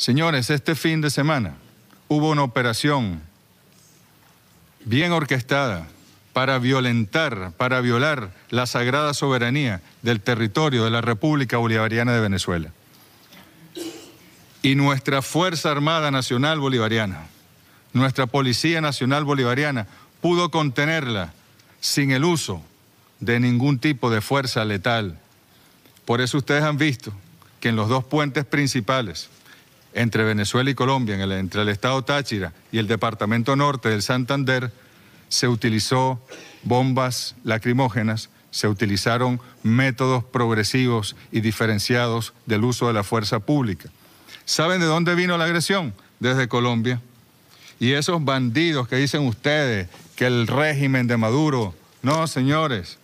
Señores, este fin de semana hubo una operación bien orquestada para violentar, para violar la sagrada soberanía del territorio de la República Bolivariana de Venezuela. Y nuestra Fuerza Armada Nacional Bolivariana, nuestra Policía Nacional Bolivariana, pudo contenerla sin el uso de ningún tipo de fuerza letal. Por eso ustedes han visto que en los dos puentes principales entre Venezuela y Colombia, entre el estado Táchira y el departamento norte del Santander, se utilizó bombas lacrimógenas, se utilizaron métodos progresivos y diferenciados del uso de la fuerza pública. ¿Saben de dónde vino la agresión? Desde Colombia. Y esos bandidos que dicen ustedes que el régimen de Maduro, no, señores,